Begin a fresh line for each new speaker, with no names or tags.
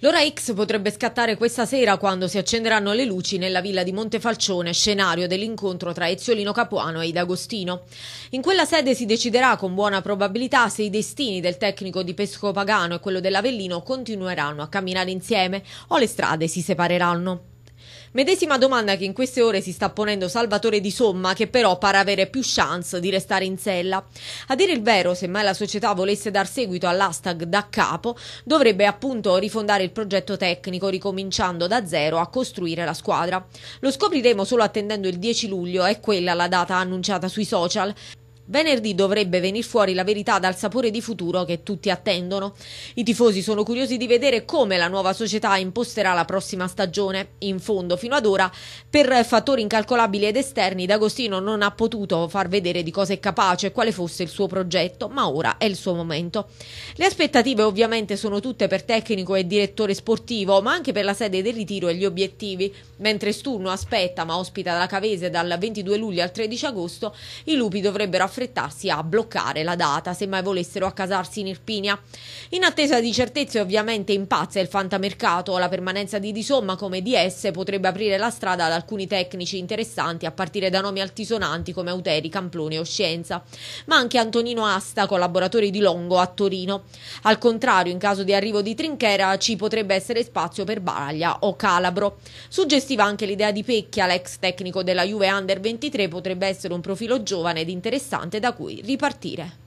L'ora X potrebbe scattare questa sera quando si accenderanno le luci nella villa di Montefalcione, scenario dell'incontro tra Eziolino Capuano e Ida Agostino. In quella sede si deciderà con buona probabilità se i destini del tecnico di Pesco Pagano e quello dell'Avellino continueranno a camminare insieme o le strade si separeranno. Medesima domanda che in queste ore si sta ponendo Salvatore Di Somma, che però pare avere più chance di restare in sella. A dire il vero, se mai la società volesse dar seguito all'hashtag da capo, dovrebbe appunto rifondare il progetto tecnico, ricominciando da zero a costruire la squadra. Lo scopriremo solo attendendo il 10 luglio, è quella la data annunciata sui social. Venerdì dovrebbe venire fuori la verità dal sapore di futuro che tutti attendono. I tifosi sono curiosi di vedere come la nuova società imposterà la prossima stagione. In fondo, fino ad ora, per fattori incalcolabili ed esterni, D'Agostino non ha potuto far vedere di cosa è capace e quale fosse il suo progetto, ma ora è il suo momento. Le aspettative ovviamente sono tutte per tecnico e direttore sportivo, ma anche per la sede del ritiro e gli obiettivi. Mentre Sturno aspetta, ma ospita la Cavese dal 22 luglio al 13 agosto, i lupi dovrebbero affrontare affrettarsi a bloccare la data se mai volessero accasarsi in Irpinia. In attesa di certezze ovviamente impazza il fantamercato, la permanenza di Disomma come DS potrebbe aprire la strada ad alcuni tecnici interessanti a partire da nomi altisonanti come Auteri, Camplone o Scienza, ma anche Antonino Asta, collaboratore di Longo a Torino. Al contrario, in caso di arrivo di Trinchera ci potrebbe essere spazio per Baraglia o Calabro. Suggestiva anche l'idea di Pecchia, l'ex tecnico della Juve Under 23, potrebbe essere un profilo giovane ed interessante importante da cui ripartire.